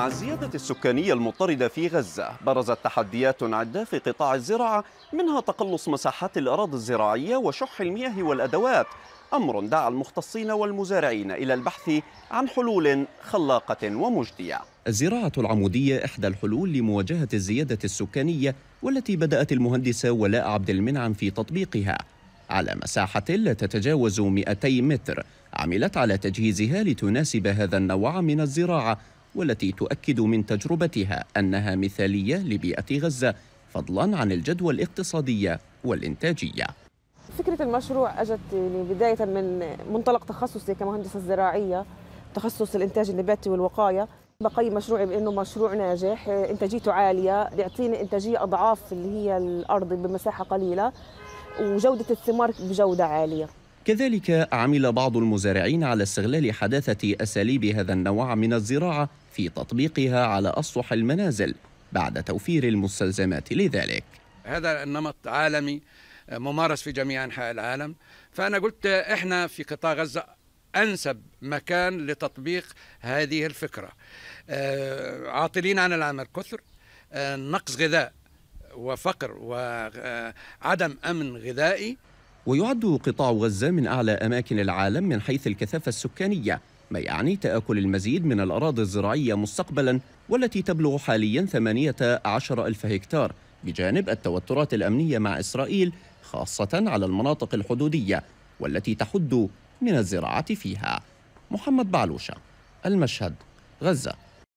مع الزيادة السكانية المضطردة في غزة برزت تحديات عدة في قطاع الزراعة منها تقلص مساحات الأراضي الزراعية وشح المياه والأدوات أمر دعا المختصين والمزارعين إلى البحث عن حلول خلاقة ومجدية الزراعة العمودية إحدى الحلول لمواجهة الزيادة السكانية والتي بدأت المهندسة ولاء عبد المنعم في تطبيقها على مساحة لا تتجاوز 200 متر عملت على تجهيزها لتناسب هذا النوع من الزراعة والتي تؤكد من تجربتها أنها مثالية لبيئة غزة فضلا عن الجدوى الاقتصادية والإنتاجية فكرة المشروع أجت يعني بداية من منطلق تخصصي كمهندسة زراعية تخصص الإنتاج النباتي والوقاية بقي مشروعي بانه مشروع ناجح انتاجيته عاليه بيعطيني انتاجيه اضعاف اللي هي الارض بمساحه قليله وجوده الثمار بجوده عاليه كذلك عمل بعض المزارعين على استغلال حداثة أساليب هذا النوع من الزراعة في تطبيقها على أسطح المنازل بعد توفير المستلزمات لذلك هذا النمط عالمي آه، ممارس في جميع أنحاء العالم فأنا قلت إحنا في قطاع غزة أنسب مكان لتطبيق هذه الفكرة آه، عاطلين عن العمل كثر آه، نقص غذاء وفقر وعدم أمن غذائي ويعد قطاع غزة من أعلى أماكن العالم من حيث الكثافة السكانية ما يعني تآكل المزيد من الأراضي الزراعية مستقبلا والتي تبلغ حاليا 18 ألف هكتار بجانب التوترات الأمنية مع إسرائيل خاصة على المناطق الحدودية والتي تحد من الزراعة فيها محمد بعلوشة المشهد غزة